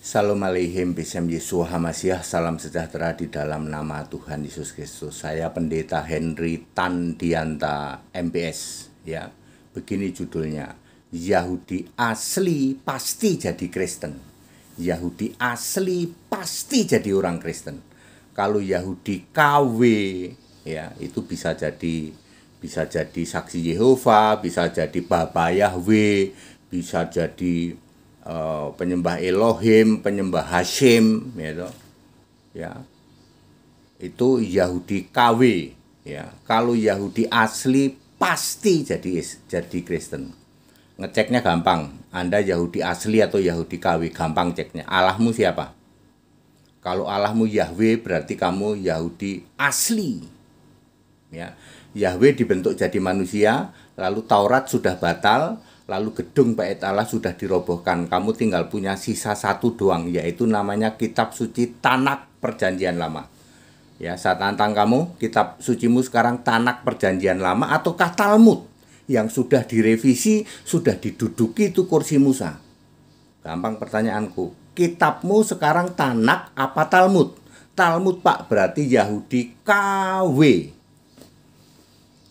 Salam aleihim, bisem Yesus Hamasyah salam sejahtera di dalam nama Tuhan Yesus Kristus. Saya Pendeta Henry Tan Dianta, MPS. Ya, begini judulnya. Yahudi asli pasti jadi Kristen. Yahudi asli pasti jadi orang Kristen. Kalau Yahudi KW, ya itu bisa jadi bisa jadi saksi Yehova, bisa jadi Bapak Yahweh, bisa jadi Eh, penyembah Elohim, penyembah Hashim, ya Ya. Itu Yahudi KW, ya. Kalau Yahudi asli pasti jadi jadi Kristen. Ngeceknya gampang. Anda Yahudi asli atau Yahudi KW, gampang ceknya. Allahmu siapa? Kalau Allahmu Yahweh berarti kamu Yahudi asli. Ya. Yahweh dibentuk jadi manusia, lalu Taurat sudah batal, lalu gedung Bait Allah sudah dirobohkan. Kamu tinggal punya sisa satu doang, yaitu namanya kitab suci Tanak Perjanjian Lama. Ya, saya tantang kamu, kitab sucimu sekarang Tanak Perjanjian Lama atau Talmud yang sudah direvisi, sudah diduduki itu kursi Musa. Gampang pertanyaanku. Kitabmu sekarang Tanak apa Talmud? Talmud Pak berarti Yahudi KW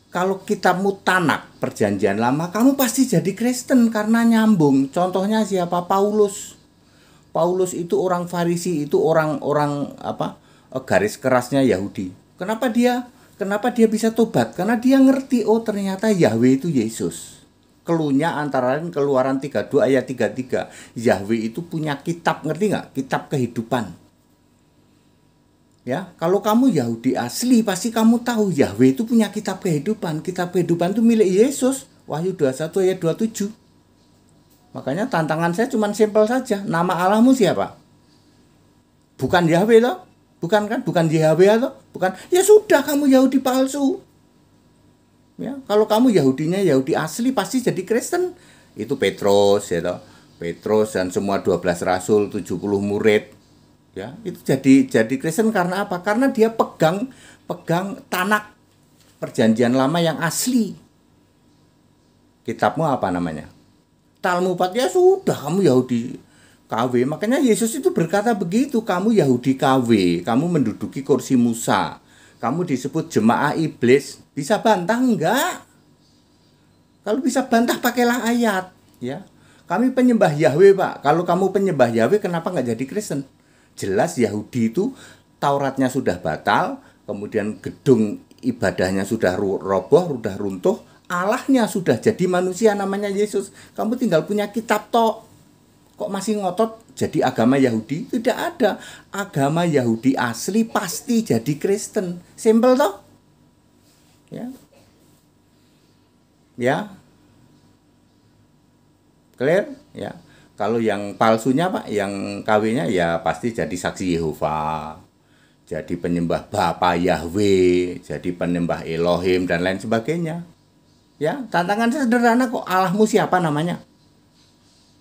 kalau kita mutanak perjanjian lama, kamu pasti jadi Kristen karena nyambung. Contohnya siapa? Paulus. Paulus itu orang Farisi, itu orang-orang apa? Eh, garis kerasnya Yahudi. Kenapa dia kenapa dia bisa tobat? Karena dia ngerti oh ternyata Yahweh itu Yesus. Kelunya antara lain keluaran 32 ayat 33. Yahweh itu punya kitab, ngerti nggak? Kitab kehidupan Ya, kalau kamu Yahudi asli pasti kamu tahu Yahweh itu punya kitab kehidupan. Kitab kehidupan itu milik Yesus. Wahyu 21 ayat 27. Makanya tantangan saya cuma simpel saja. Nama Allahmu siapa? Bukan Yahweh loh. Bukan kan? Bukan Yahweh loh. Bukan. Ya sudah kamu Yahudi palsu. Ya, kalau kamu Yahudinya Yahudi asli pasti jadi Kristen. Itu Petrus ya toh. Petrus dan semua 12 rasul 70 murid ya itu jadi jadi Kristen karena apa karena dia pegang pegang tanak perjanjian lama yang asli kitabmu apa namanya Talmud ya sudah kamu Yahudi KW makanya Yesus itu berkata begitu kamu Yahudi KW kamu menduduki kursi Musa kamu disebut jemaah iblis bisa bantah enggak kalau bisa bantah pakailah ayat ya kami penyembah Yahweh pak kalau kamu penyembah Yahweh kenapa nggak jadi Kristen jelas Yahudi itu Tauratnya sudah batal, kemudian gedung ibadahnya sudah roboh, sudah runtuh, Allahnya sudah jadi manusia namanya Yesus. Kamu tinggal punya kitab tok. Kok masih ngotot jadi agama Yahudi? Tidak ada. Agama Yahudi asli pasti jadi Kristen. Simple toh? Ya. Ya. Clear? Ya. Kalau yang palsunya Pak, yang kawinnya ya pasti jadi saksi Yehova, jadi penyembah Bapa Yahweh, jadi penyembah Elohim dan lain sebagainya. Ya, tantangan sederhana kok Allahmu siapa namanya?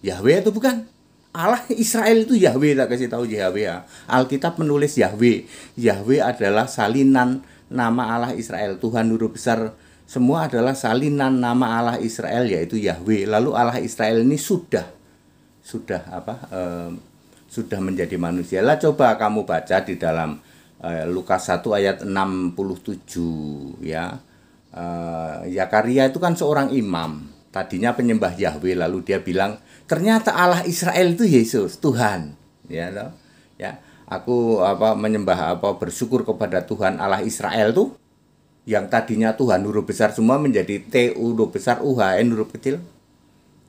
Yahweh itu bukan? Allah Israel itu Yahweh tak kasih tahu Yahweh ya. Alkitab menulis Yahweh. Yahweh adalah salinan nama Allah Israel. Tuhan Nuru Besar semua adalah salinan nama Allah Israel yaitu Yahweh. Lalu Allah Israel ini sudah sudah apa sudah menjadi manusia. Lah coba kamu baca di dalam eh, Lukas 1 ayat 67 ya. Yakaria eh, itu kan seorang imam. Tadinya penyembah Yahweh lalu dia bilang, "Ternyata Allah Israel itu Yesus, Tuhan." Ya lo Ya. Aku apa menyembah apa bersyukur kepada Tuhan Allah Israel tuh yang tadinya Tuhan huruf besar semua menjadi T huruf besar U H N huruf kecil.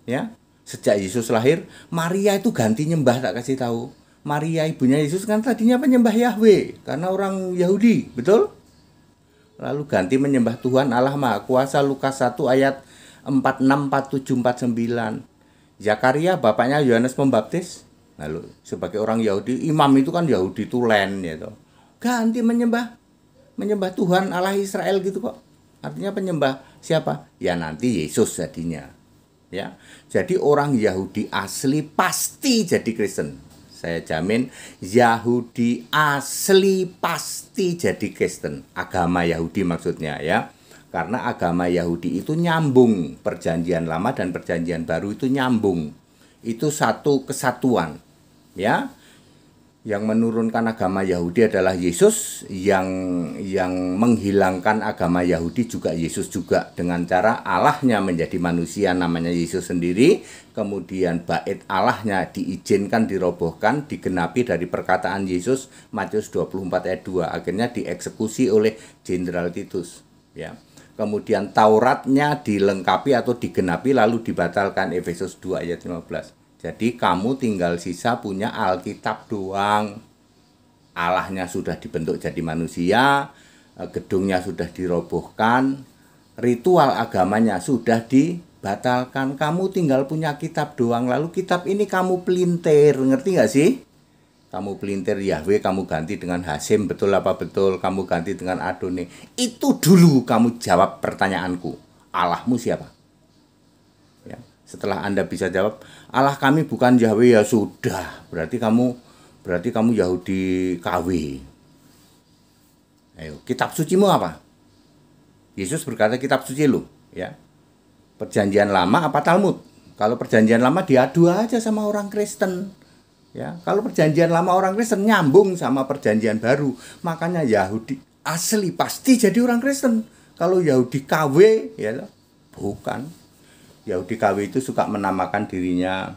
Ya. Sejak Yesus lahir, Maria itu ganti nyembah tak kasih tahu. Maria ibunya Yesus kan tadinya penyembah Yahweh karena orang Yahudi, betul? Lalu ganti menyembah Tuhan Allah Maha Kuasa Lukas 1 ayat 46 47 49. Zakaria bapaknya Yohanes Pembaptis. Lalu sebagai orang Yahudi, imam itu kan Yahudi tulen gitu. Ganti menyembah menyembah Tuhan Allah Israel gitu kok. Artinya penyembah siapa? Ya nanti Yesus jadinya ya. Jadi orang Yahudi asli pasti jadi Kristen. Saya jamin Yahudi asli pasti jadi Kristen. Agama Yahudi maksudnya ya. Karena agama Yahudi itu nyambung perjanjian lama dan perjanjian baru itu nyambung. Itu satu kesatuan. Ya, yang menurunkan agama Yahudi adalah Yesus, yang yang menghilangkan agama Yahudi juga Yesus juga dengan cara Allahnya menjadi manusia namanya Yesus sendiri, kemudian bait Allahnya diizinkan dirobohkan, digenapi dari perkataan Yesus Matius 24 ayat 2, akhirnya dieksekusi oleh Jenderal Titus, ya. Kemudian Tauratnya dilengkapi atau digenapi lalu dibatalkan Efesus 2 ayat 15 jadi kamu tinggal sisa punya Alkitab doang. Allahnya sudah dibentuk jadi manusia, eh, gedungnya sudah dirobohkan, ritual agamanya sudah dibatalkan. Kamu tinggal punya kitab doang. Lalu kitab ini kamu pelintir, ngerti nggak sih? Kamu pelintir Yahweh, kamu ganti dengan Hasim, betul apa betul? Kamu ganti dengan Adonai. Itu dulu kamu jawab pertanyaanku. Allahmu siapa? setelah Anda bisa jawab, Allah kami bukan Yahweh ya sudah. Berarti kamu berarti kamu Yahudi KW. Ayo, kitab suci mu apa? Yesus berkata kitab suci lu, ya. Perjanjian lama apa Talmud? Kalau perjanjian lama diadu aja sama orang Kristen. Ya, kalau perjanjian lama orang Kristen nyambung sama perjanjian baru, makanya Yahudi asli pasti jadi orang Kristen. Kalau Yahudi KW ya bukan Yahudi KW itu suka menamakan dirinya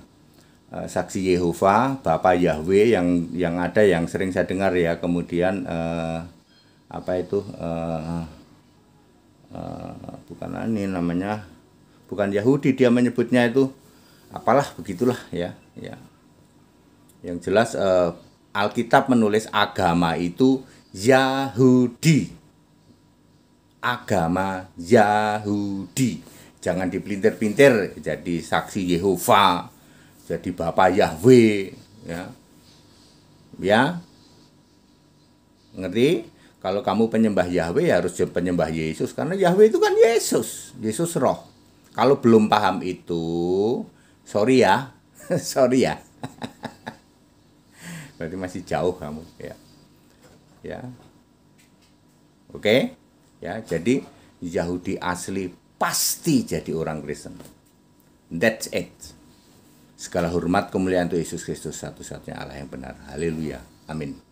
uh, saksi Yehova, Bapak Yahweh yang yang ada yang sering saya dengar ya. Kemudian uh, apa itu uh, uh, bukan ini namanya bukan Yahudi dia menyebutnya itu apalah begitulah ya ya yang jelas uh, Alkitab menulis agama itu Yahudi agama Yahudi jangan dipelintir pinter jadi saksi Yehova jadi bapak Yahweh ya ya ngerti kalau kamu penyembah Yahweh ya harus penyembah Yesus karena Yahweh itu kan Yesus Yesus roh kalau belum paham itu sorry ya sorry ya berarti masih jauh kamu ya ya oke okay? ya jadi Yahudi asli pasti jadi orang Kristen. That's it. Segala hormat kemuliaan Tuhan Yesus Kristus satu-satunya Allah yang benar. Haleluya. Amin.